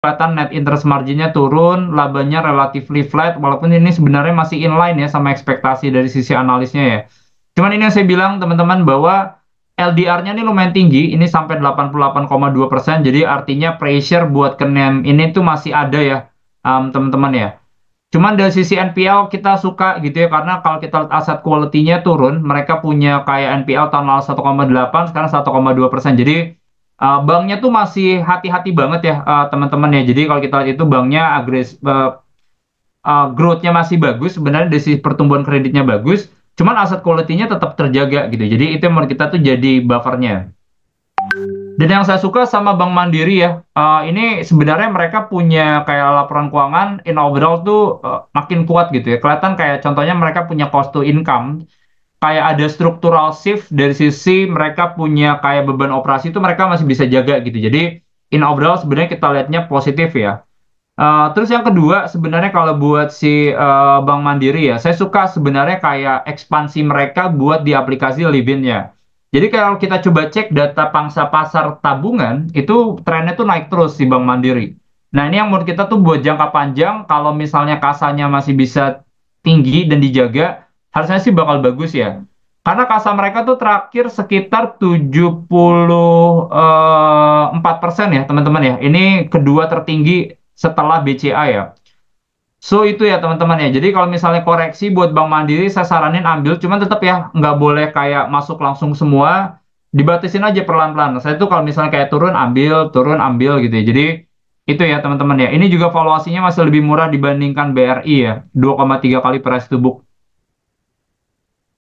kelihatan net interest marginnya turun, labanya relatively flat, walaupun ini sebenarnya masih inline ya sama ekspektasi dari sisi analisnya ya. Cuman ini yang saya bilang teman-teman bahwa LDR-nya ini lumayan tinggi, ini sampai 88,2 persen, jadi artinya pressure buat ke NEM ini tuh masih ada ya um, teman-teman um, ya. Cuman dari sisi NPL kita suka gitu ya, karena kalau kita lihat aset quality-nya turun, mereka punya kayak NPL tahun lalu 1,8, sekarang 1,2 persen, jadi uh, banknya tuh masih hati-hati banget ya uh, teman-teman ya. Jadi kalau kita lihat itu banknya agres uh, eh, uh, growth masih bagus, sebenarnya dari sisi pertumbuhan kreditnya bagus, cuman aset quality-nya tetap terjaga gitu. Jadi itu yang menurut kita tuh jadi buffernya. Dan yang saya suka sama Bank Mandiri ya, uh, ini sebenarnya mereka punya kayak laporan keuangan in overall tuh uh, makin kuat gitu ya. Kelihatan kayak contohnya mereka punya cost to income kayak ada struktural shift dari sisi mereka punya kayak beban operasi itu mereka masih bisa jaga gitu. Jadi in overall sebenarnya kita lihatnya positif ya. Uh, terus yang kedua sebenarnya kalau buat si uh, Bank Mandiri ya, saya suka sebenarnya kayak ekspansi mereka buat di aplikasi ya. Jadi kalau kita coba cek data pangsa pasar tabungan itu trennya tuh naik terus si Bank Mandiri. Nah ini yang menurut kita tuh buat jangka panjang kalau misalnya kasanya masih bisa tinggi dan dijaga, harusnya sih bakal bagus ya. Karena kasa mereka tuh terakhir sekitar 74% eh, ya teman-teman ya. Ini kedua tertinggi setelah BCA ya. So itu ya teman-teman ya. Jadi kalau misalnya koreksi buat Bank Mandiri saya saranin ambil cuman tetap ya nggak boleh kayak masuk langsung semua. Dibatasin aja perlahan-lahan. Saya tuh kalau misalnya kayak turun ambil, turun ambil gitu ya. Jadi itu ya teman-teman ya. Ini juga valuasinya masih lebih murah dibandingkan BRI ya. 2,3 kali price to book.